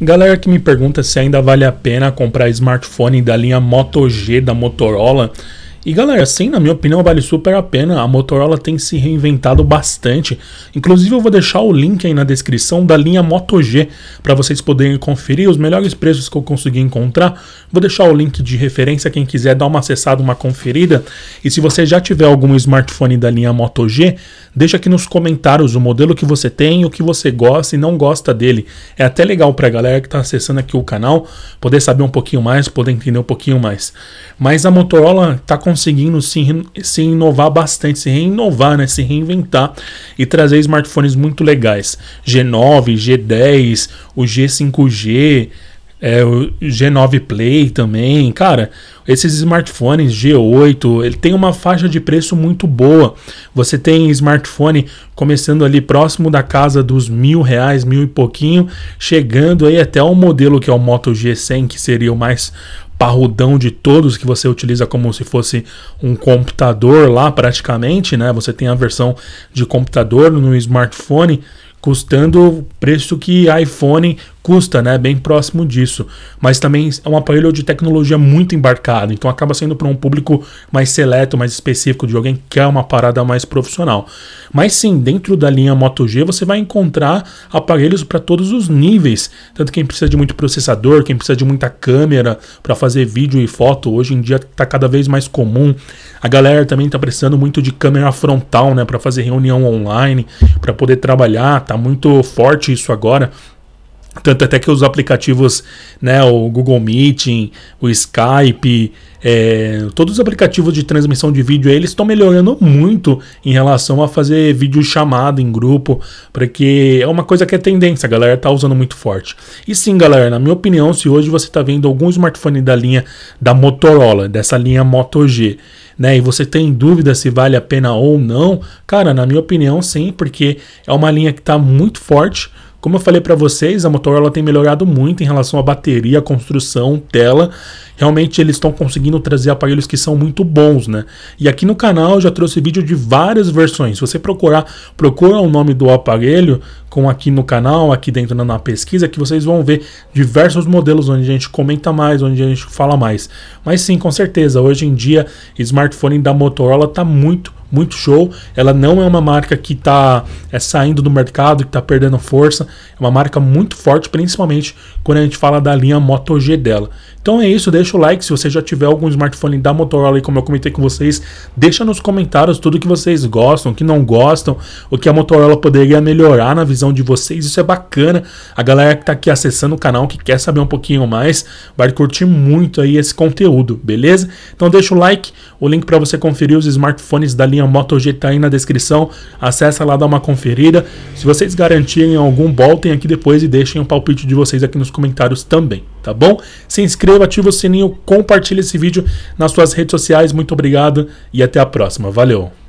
Galera que me pergunta se ainda vale a pena comprar smartphone da linha Moto G da Motorola, e galera, sim, na minha opinião, vale super a pena. A Motorola tem se reinventado bastante. Inclusive, eu vou deixar o link aí na descrição da linha Moto G para vocês poderem conferir os melhores preços que eu consegui encontrar. Vou deixar o link de referência quem quiser dar uma acessada, uma conferida. E se você já tiver algum smartphone da linha Moto G, deixa aqui nos comentários o modelo que você tem, o que você gosta e não gosta dele. É até legal para a galera que está acessando aqui o canal poder saber um pouquinho mais, poder entender um pouquinho mais. Mas a Motorola está com conseguindo se, se inovar bastante, se reinovar, né? se reinventar e trazer smartphones muito legais. G9, G10, o G5G, é, o G9 Play também, cara, esses smartphones G8, ele tem uma faixa de preço muito boa. Você tem smartphone começando ali próximo da casa dos mil reais, mil e pouquinho, chegando aí até o modelo que é o Moto G100, que seria o mais parrudão de todos que você utiliza como se fosse um computador lá praticamente, né? Você tem a versão de computador no smartphone custando o preço que iPhone custa, né? Bem próximo disso. Mas também é um aparelho de tecnologia muito embarcado, então acaba sendo para um público mais seleto, mais específico, de alguém que quer uma parada mais profissional. Mas sim, dentro da linha Moto G você vai encontrar aparelhos para todos os níveis, tanto quem precisa de muito processador, quem precisa de muita câmera para fazer vídeo e foto, hoje em dia está cada vez mais comum. A galera também está precisando muito de câmera frontal, né, para fazer reunião online, para poder trabalhar, tá muito forte isso agora. Tanto até que os aplicativos, né, o Google Meeting, o Skype, é, todos os aplicativos de transmissão de vídeo eles estão melhorando muito em relação a fazer vídeo chamada em grupo, porque é uma coisa que é tendência, a galera tá usando muito forte. E sim, galera, na minha opinião, se hoje você está vendo algum smartphone da linha da Motorola, dessa linha Moto G, né, e você tem dúvida se vale a pena ou não, cara, na minha opinião, sim, porque é uma linha que está muito forte como eu falei para vocês, a Motorola tem melhorado muito em relação à bateria, construção, tela. Realmente eles estão conseguindo trazer aparelhos que são muito bons, né? E aqui no canal eu já trouxe vídeo de várias versões. Se você procurar, procura o nome do aparelho com aqui no canal, aqui dentro na pesquisa, que vocês vão ver diversos modelos onde a gente comenta mais, onde a gente fala mais. Mas sim, com certeza, hoje em dia, smartphone da Motorola está muito muito show. Ela não é uma marca que está é, saindo do mercado, que está perdendo força. É uma marca muito forte, principalmente quando a gente fala da linha Moto G dela. Então é isso, deixa o like. Se você já tiver algum smartphone da Motorola, como eu comentei com vocês, deixa nos comentários tudo que vocês gostam, que não gostam, o que a Motorola poderia melhorar na visão de vocês. Isso é bacana. A galera que está aqui acessando o canal, que quer saber um pouquinho mais, vai curtir muito aí esse conteúdo, beleza? Então deixa o like, o link para você conferir os smartphones da linha linha MotoG tá aí na descrição. Acessa lá, dá uma conferida. Se vocês garantirem algum voltem aqui depois e deixem o um palpite de vocês aqui nos comentários também, tá bom? Se inscreva, ativa o sininho, compartilhe esse vídeo nas suas redes sociais. Muito obrigado e até a próxima. Valeu!